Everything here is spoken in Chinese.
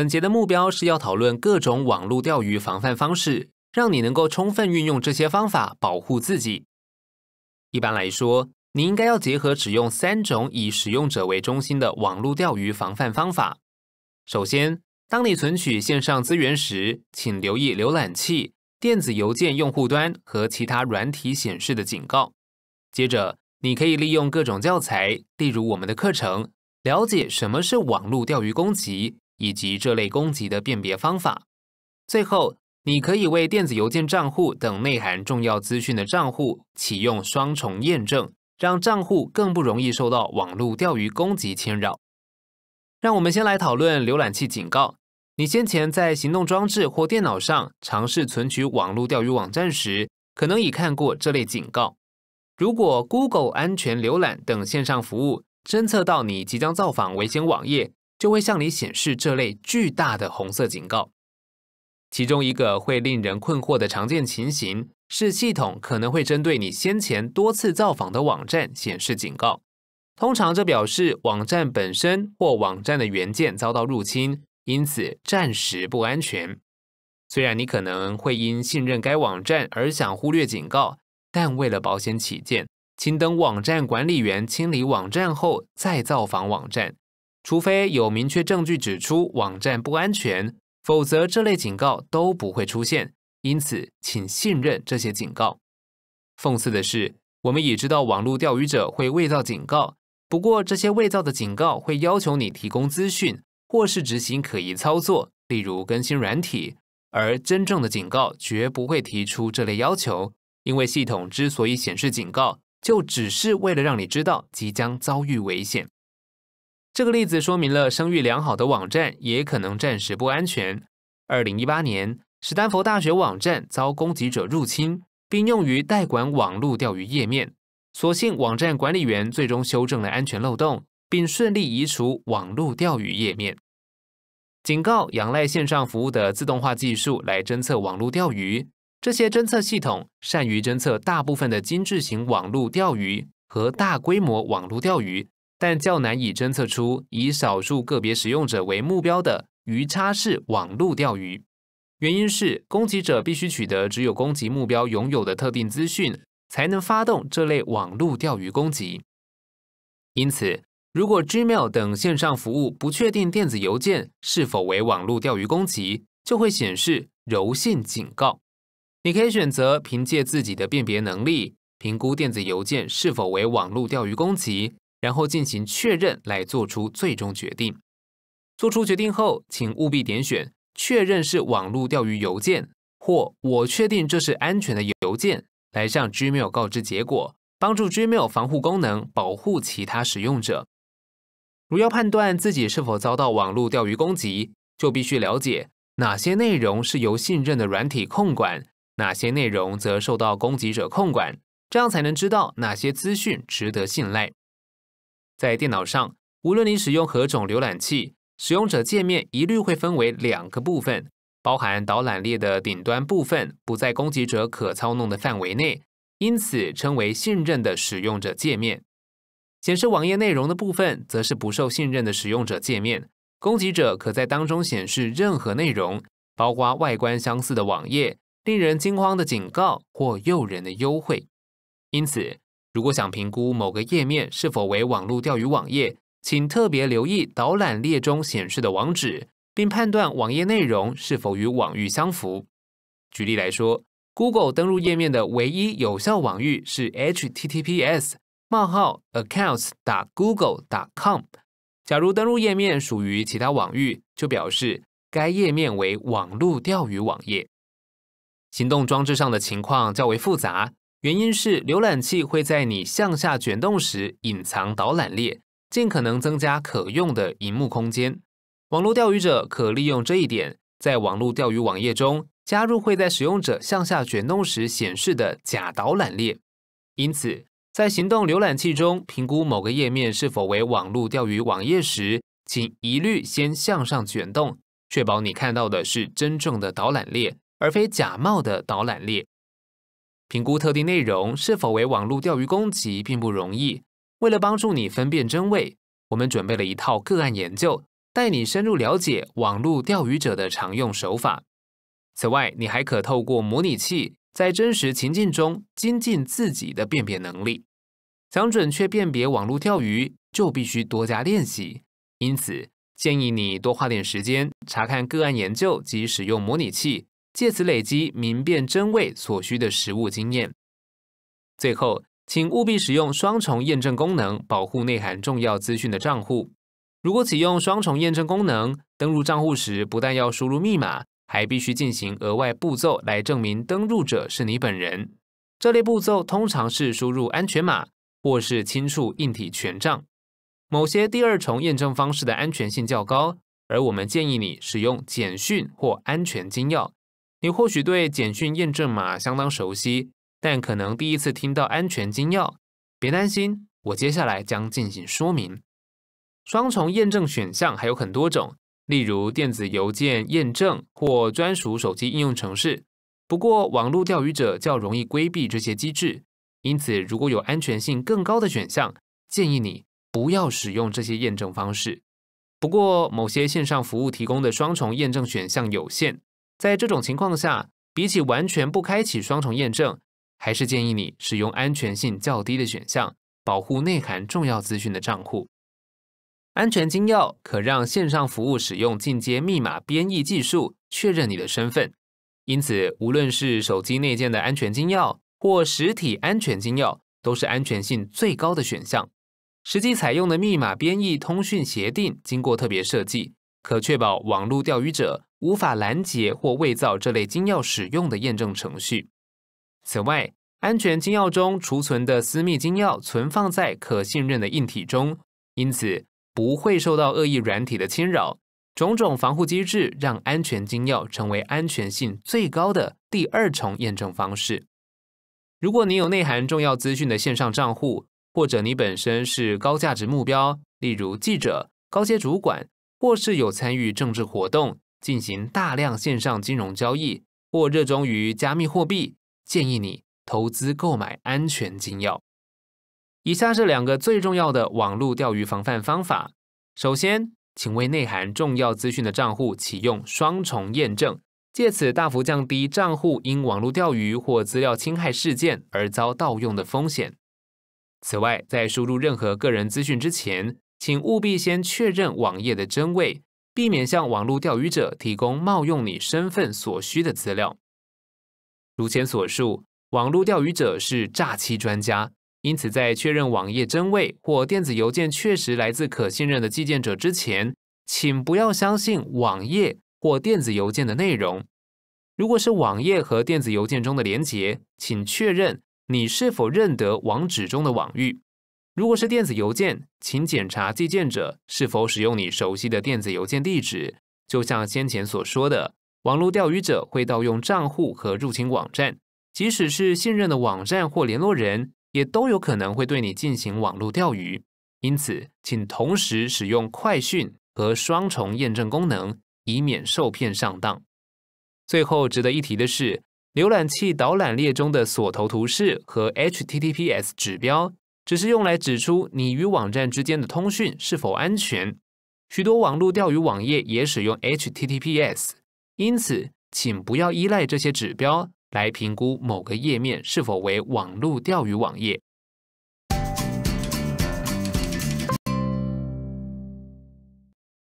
本节的目标是要讨论各种网络钓鱼防范方式，让你能够充分运用这些方法保护自己。一般来说，你应该要结合只用三种以使用者为中心的网络钓鱼防范方法。首先，当你存取线上资源时，请留意浏览器、电子邮件用户端和其他软体显示的警告。接着，你可以利用各种教材，例如我们的课程，了解什么是网络钓鱼攻击。以及这类攻击的辨别方法。最后，你可以为电子邮件账户等内含重要资讯的账户启用双重验证，让账户更不容易受到网络钓鱼攻击侵扰。让我们先来讨论浏览器警告。你先前在行动装置或电脑上尝试存取网络钓鱼网站时，可能已看过这类警告。如果 Google 安全浏览等线上服务侦测到你即将造访危险网页，就会向你显示这类巨大的红色警告。其中一个会令人困惑的常见情形是，系统可能会针对你先前多次造访的网站显示警告。通常这表示网站本身或网站的元件遭到入侵，因此暂时不安全。虽然你可能会因信任该网站而想忽略警告，但为了保险起见，请等网站管理员清理网站后再造访网站。除非有明确证据指出网站不安全，否则这类警告都不会出现。因此，请信任这些警告。讽刺的是，我们已知道网络钓鱼者会伪造警告，不过这些伪造的警告会要求你提供资讯或是执行可疑操作，例如更新软体。而真正的警告绝不会提出这类要求，因为系统之所以显示警告，就只是为了让你知道即将遭遇危险。这个例子说明了声誉良好的网站也可能暂时不安全。二零一八年，史丹佛大学网站遭攻击者入侵，并用于代管网络钓鱼页面。所幸网站管理员最终修正了安全漏洞，并顺利移除网络钓鱼页面。警告：仰赖线上服务的自动化技术来侦测网络钓鱼，这些侦测系统善于侦测大部分的精致型网络钓鱼和大规模网络钓鱼。但较难以侦测出以少数个别使用者为目标的鱼叉式网络钓鱼，原因是攻击者必须取得只有攻击目标拥有的特定资讯，才能发动这类网络钓鱼攻击。因此，如果 Gmail 等线上服务不确定电子邮件是否为网络钓鱼攻击，就会显示柔性警告。你可以选择凭借自己的辨别能力，评估电子邮件是否为网络钓鱼攻击。然后进行确认，来做出最终决定。做出决定后，请务必点选“确认是网络钓鱼邮件”或“我确定这是安全的邮邮件”，来向 Gmail 告知结果，帮助 Gmail 防护功能保护其他使用者。如要判断自己是否遭到网络钓鱼攻击，就必须了解哪些内容是由信任的软体控管，哪些内容则受到攻击者控管，这样才能知道哪些资讯值得信赖。在电脑上，无论你使用何种浏览器，使用者界面一律会分为两个部分：包含导览列的顶端部分，不在攻击者可操弄的范围内，因此称为信任的使用者界面；显示网页内容的部分，则是不受信任的使用者界面，攻击者可在当中显示任何内容，包括外观相似的网页、令人惊慌的警告或诱人的优惠。因此。如果想评估某个页面是否为网络钓鱼网页，请特别留意导览列中显示的网址，并判断网页内容是否与网域相符。举例来说，Google 登录页面的唯一有效网域是 https:accounts.google.com 冒号。假如登录页面属于其他网域，就表示该页面为网络钓鱼网页。行动装置上的情况较为复杂。原因是浏览器会在你向下卷动时隐藏导览列，尽可能增加可用的荧幕空间。网络钓鱼者可利用这一点，在网络钓鱼网页中加入会在使用者向下卷动时显示的假导览列。因此，在行动浏览器中评估某个页面是否为网络钓鱼网页时，请一律先向上卷动，确保你看到的是真正的导览列，而非假冒的导览列。评估特定内容是否为网络钓鱼攻击并不容易。为了帮助你分辨真伪，我们准备了一套个案研究，带你深入了解网络钓鱼者的常用手法。此外，你还可透过模拟器，在真实情境中精进自己的辨别能力。想准确辨别网络钓鱼，就必须多加练习。因此，建议你多花点时间查看个案研究及使用模拟器。借此累积明辨真伪所需的实物经验。最后，请务必使用双重验证功能保护内含重要资讯的账户。如果启用双重验证功能，登录账户时不但要输入密码，还必须进行额外步骤来证明登录者是你本人。这类步骤通常是输入安全码或是轻触硬体权杖。某些第二重验证方式的安全性较高，而我们建议你使用简讯或安全金钥。你或许对简讯验证码相当熟悉，但可能第一次听到安全金钥。别担心，我接下来将进行说明。双重验证选项还有很多种，例如电子邮件验证或专属手机应用程式。不过，网络钓鱼者较容易规避这些机制，因此如果有安全性更高的选项，建议你不要使用这些验证方式。不过，某些线上服务提供的双重验证选项有限。在这种情况下，比起完全不开启双重验证，还是建议你使用安全性较低的选项，保护内含重要资讯的账户。安全金钥可让线上服务使用进阶密码编译技术，确认你的身份。因此，无论是手机内建的安全金钥或实体安全金钥，都是安全性最高的选项。实际采用的密码编译通讯协定经过特别设计，可确保网络钓鱼者。无法拦截或伪造这类金钥使用的验证程序。此外，安全金钥中储存的私密金钥存放在可信任的硬体中，因此不会受到恶意软体的侵扰。种种防护机制让安全金钥成为安全性最高的第二重验证方式。如果你有内含重要资讯的线上账户，或者你本身是高价值目标，例如记者、高阶主管，或是有参与政治活动。进行大量线上金融交易或热衷于加密货币，建议你投资购买安全金钥。以下是两个最重要的网络钓鱼防范方法：首先，请为内含重要资讯的账户启用双重验证，借此大幅降低账户因网络钓鱼或资料侵害事件而遭盗用的风险。此外，在输入任何个人资讯之前，请务必先确认网页的真伪。避免向网络钓鱼者提供冒用你身份所需的资料。如前所述，网络钓鱼者是诈欺专家，因此在确认网页真伪或电子邮件确实来自可信任的寄件者之前，请不要相信网页或电子邮件的内容。如果是网页和电子邮件中的连接，请确认你是否认得网址中的网域。如果是电子邮件，请检查寄件者是否使用你熟悉的电子邮件地址。就像先前所说的，网络钓鱼者会盗用账户和入侵网站，即使是信任的网站或联络人，也都有可能会对你进行网络钓鱼。因此，请同时使用快讯和双重验证功能，以免受骗上当。最后值得一提的是，浏览器导览列中的锁头图示和 HTTPS 指标。只是用来指出你与网站之间的通讯是否安全。许多网络钓鱼网页也使用 HTTPS，因此请不要依赖这些指标来评估某个页面是否为网络钓鱼网页。